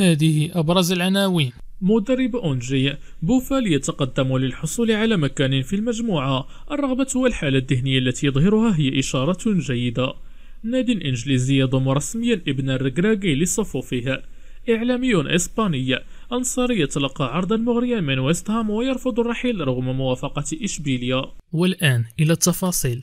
هذه أبرز العناوين مدرب أونجي بوفال يتقدم للحصول على مكان في المجموعة الرغبة والحالة الذهنية التي يظهرها هي إشارة جيدة نادي إنجليزي يضم رسميا ابن الركراكي لصفوفه إعلامي إسباني أنصاري يتلقى عرضا مغريا من ويست هام ويرفض الرحيل رغم موافقة إشبيليا والآن إلى التفاصيل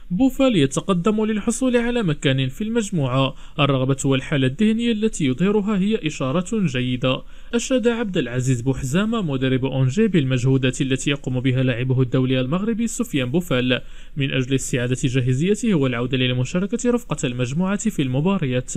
بوفال يتقدم للحصول على مكان في المجموعة الرغبة والحالة الذهنية التي يظهرها هي إشارة جيدة أشاد عبد العزيز بوحزامة مدرب أونجي بالمجهودات التي يقوم بها لاعبه الدولي المغربي سفيان بوفال من أجل استعادة جاهزيته والعودة للمشاركة رفقة المجموعة في المباريات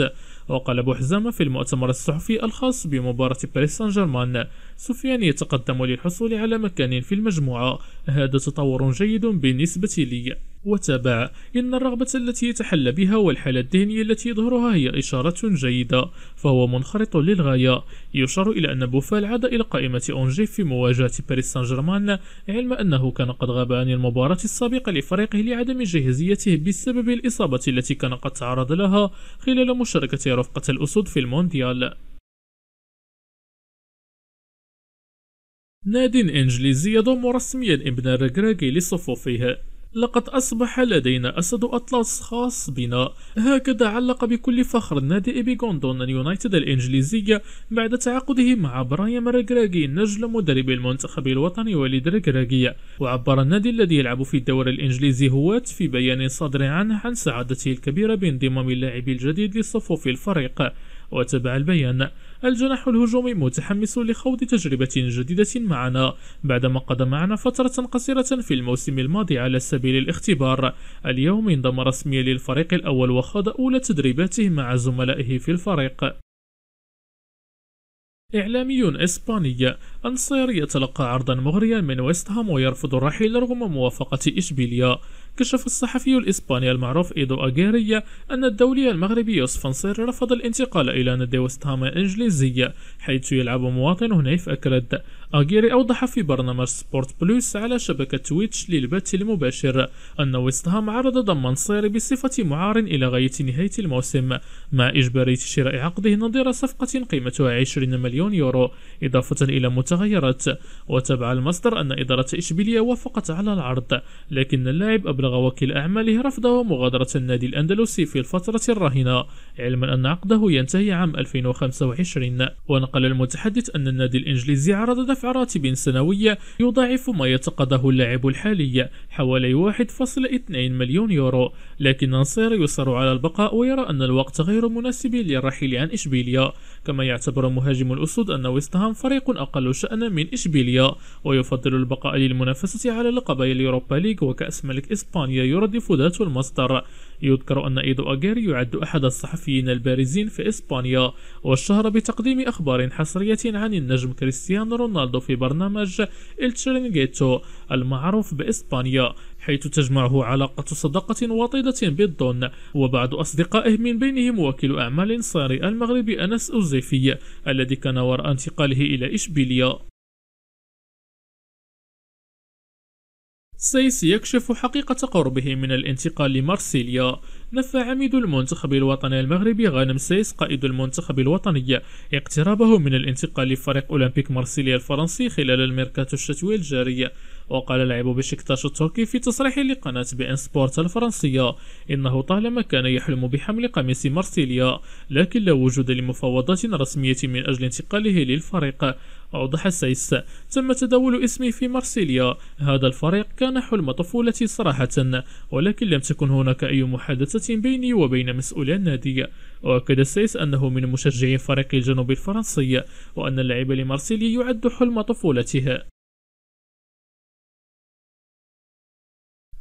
وقال بوحزامة في المؤتمر الصحفي الخاص بمباراة باريس سان جيرمان سفيان يتقدم للحصول على مكان في المجموعة هذا تطور جيد بالنسبة لي وتابع إن الرغبة التي يتحلى بها والحالة الذهنية التي يظهرها هي إشارة جيدة فهو منخرط للغاية يشار إلى أن بوفال عاد إلى قائمة أونجيف في مواجهة باريس سان جيرمان علم أنه كان قد غاب عن المباراة السابقة لفريقه لعدم جاهزيته بسبب الإصابة التي كان قد تعرض لها خلال مشاركة رفقة الأسود في المونديال نادي إنجليزي يضم رسميا ابن الرجراجي لصفوفه لقد أصبح لدينا أسد أطلس خاص بنا هكذا علق بكل فخر نادي إيبي غوندون اليونايتد الإنجليزية بعد تعاقده مع برايم ركراكي نجل مدرب المنتخب الوطني وليد ركراكي وعبر النادي الذي يلعب في الدوري الإنجليزي هواة في بيان صادر عنه عن سعادته الكبيرة بانضمام اللاعب الجديد لصفوف الفريق وتبع البيان الجناح الهجومي متحمس لخوض تجربة جديدة معنا بعدما قضى معنا فترة قصيرة في الموسم الماضي على سبيل الاختبار اليوم انضم رسميا للفريق الأول وخاض أولى تدريباته مع زملائه في الفريق إعلامي إسباني أنصير يتلقى عرضا مغريا من ويستهام ويرفض الرحيل رغم موافقة إشبيليا كشف الصحفي الإسباني المعروف إيدو أغيري أن الدولي المغربي يوسف أنصيري رفض الانتقال إلى نادي ويستهام الإنجليزي حيث يلعب مواطن هنيف أكرد أغيري أوضح في برنامج سبورت بلوس على شبكة تويتش للبث المباشر أن ويستهام عرض ضم نصير بصفة معار إلى غاية نهاية الموسم مع إجبارية شراء عقده نظير صفقة قيمتها 20 مليون يورو إضافة إلى متغيرات وتابع المصدر أن إدارة إشبيلية وافقت على العرض لكن اللاعب أبلغ وكيل أعماله رفضه مغادرة النادي الأندلسي في الفترة الراهنة علما أن عقده ينتهي عام 2025 ونقل المتحدث أن النادي الإنجليزي عرض دفع راتب سنوي يضاعف ما يتقاضاه اللاعب الحالي حوالي 1.2 مليون يورو لكن نصير يصر على البقاء ويرى أن الوقت غير مناسب للرحيل عن إشبيليا كما يعتبر مهاجم الأسود أن ويستهام فريق أقل شأنا من إشبيليا ويفضل البقاء للمنافسة على لقبي اليوروبا ليغ وكأس ملك إسبانيا يردف ذات المصدر يذكر أن إيدو أجير يعد أحد الصحفيين البارزين في إسبانيا والشهر بتقديم أخبار حصرية عن النجم كريستيانو رونالدو عرضه في برنامج التشيرينغيتو المعروف بإسبانيا حيث تجمعه علاقة صداقة وطيدة بالدون وبعض أصدقائه من بينهم وكيل أعمال صاري المغربي أنس أوزيفي الذي كان وراء انتقاله إلى إشبيلية سيس يكشف حقيقة قربه من الانتقال لمارسيليا نفى عميد المنتخب الوطني المغربي غانم سيس قائد المنتخب الوطني اقترابه من الانتقال لفريق أولمبيك مارسيليا الفرنسي خلال الميركاتو الشتوي الجاري وقال لاعب بشكتاش التركي في تصريح لقناة بي ان سبورت الفرنسية إنه طالما كان يحلم بحمل قميص مارسيليا لكن لا وجود لمفاوضات رسمية من أجل انتقاله للفريق أوضح سيس تم تداول اسمي في مارسيليا هذا الفريق كان حلم طفولتي صراحة ولكن لم تكن هناك أي محادثة بيني وبين مسؤولي النادي وأكد السيس أنه من مشجعي فريق الجنوب الفرنسي وأن اللعب لمارسيلي يعد حلم طفولته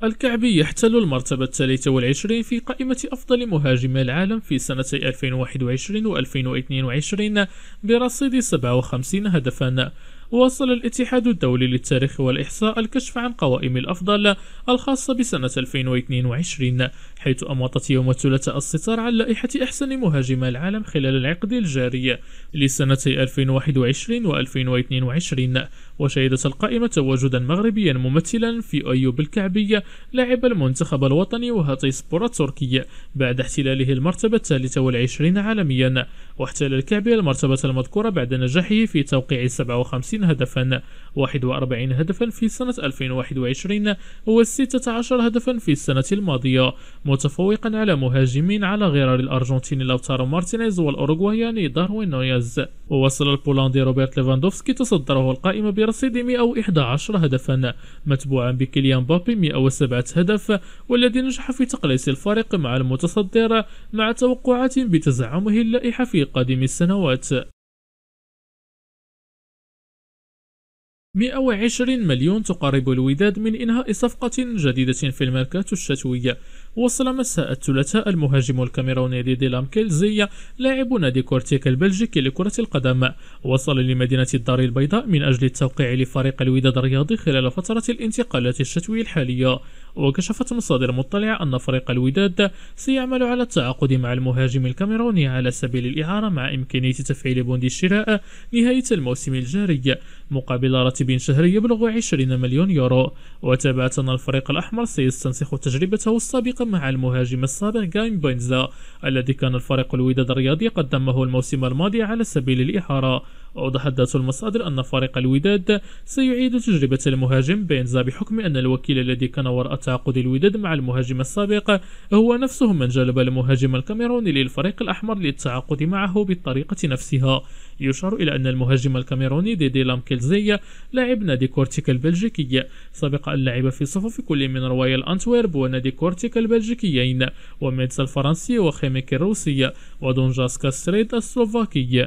الكعبي يحتل المرتبة الثالثة والعشرين في قائمة أفضل مهاجم العالم في سنتي 2021 و 2022 برصيد 57 هدفا وصل الاتحاد الدولي للتاريخ والإحصاء الكشف عن قوائم الأفضل الخاصة بسنة 2022 حيث أماطت يوم الثلاثاء الستار على لائحة أحسن مهاجم العالم خلال العقد الجاري لسنتي 2021 و 2022 وشهدت القائمة تواجدا مغربيا ممثلا في أيوب الكعبي لاعب المنتخب الوطني وهاتيسبورا التركي بعد احتلاله المرتبة الثالثة والعشرين عالميا واحتل الكعبي المرتبة المذكورة بعد نجاحه في توقيع 57 وعشرين هدفا 41 هدفا في سنة 2021 و 16 هدفا في السنة الماضية متفوقا على مهاجمين على غرار الأرجنتيني لوتارو مارتينيز والأوروغواياني يعني داروين نويز ووصل البولندي روبرت ليفاندوفسكي تصدره القائمة برصيد 111 هدفا متبوعا بكيليان بابي 107 هدف والذي نجح في تقليص الفارق مع المتصدر مع توقعات بتزعمه اللائحة في قادم السنوات 120 مليون تقارب الوداد من إنهاء صفقة جديدة في الماركات الشتوية وصل مساء الثلاثاء المهاجم الكاميروني لام لامكيلزي لاعب نادي كورتيك البلجيكي لكرة القدم وصل لمدينة الدار البيضاء من أجل التوقيع لفريق الوداد الرياضي خلال فترة الانتقالات الشتوية الحالية وكشفت مصادر مطلعة أن فريق الوداد سيعمل على التعاقد مع المهاجم الكاميروني على سبيل الإعارة مع إمكانية تفعيل بوند الشراء نهاية الموسم الجاري مقابل راتب راتب شهري يبلغ 20 مليون يورو وتابعة أن الفريق الأحمر سيستنسخ تجربته السابقة مع المهاجم السابق جايم بينزا الذي كان الفريق الوداد الرياضي قدمه الموسم الماضي على سبيل الإحارة أوضحت ذات المصادر أن فريق الوداد سيعيد تجربة المهاجم بينزا بحكم أن الوكيل الذي كان وراء تعاقد الوداد مع المهاجم السابق هو نفسه من جلب المهاجم الكاميروني للفريق الأحمر للتعاقد معه بالطريقة نفسها يشار إلى أن المهاجم الكاميروني ديدي لامكيلزي لاعب نادي كورتيكا البلجيكي سبق أن لعب في صفوف كل من رويال أنتويرب ونادي كورتيكا البلجيكيين وميتس الفرنسي وخيميك الروسي ودونجاس كاستريد السلوفاكي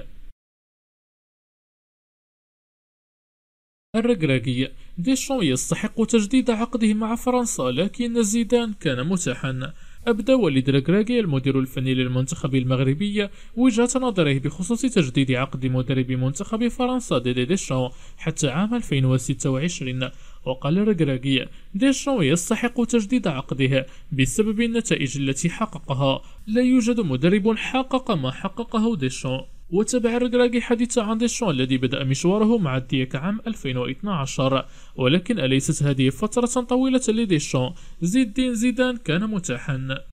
الركراكي ديشون يستحق تجديد عقده مع فرنسا لكن زيدان كان متاحا أبدى وليد ركراكي المدير الفني للمنتخب المغربي وجهة نظره بخصوص تجديد عقد مدرب منتخب فرنسا ديدي ديشون حتى عام 2026 وقال ركراكي ديشون يستحق تجديد عقده بسبب النتائج التي حققها لا يوجد مدرب حقق ما حققه ديشون وتابع الركراكي حديث عن ديشون الذي بدأ مشواره مع الديك عام 2012 ولكن أليست هذه فترة طويلة لديشون زيد الدين زيدان كان متاحا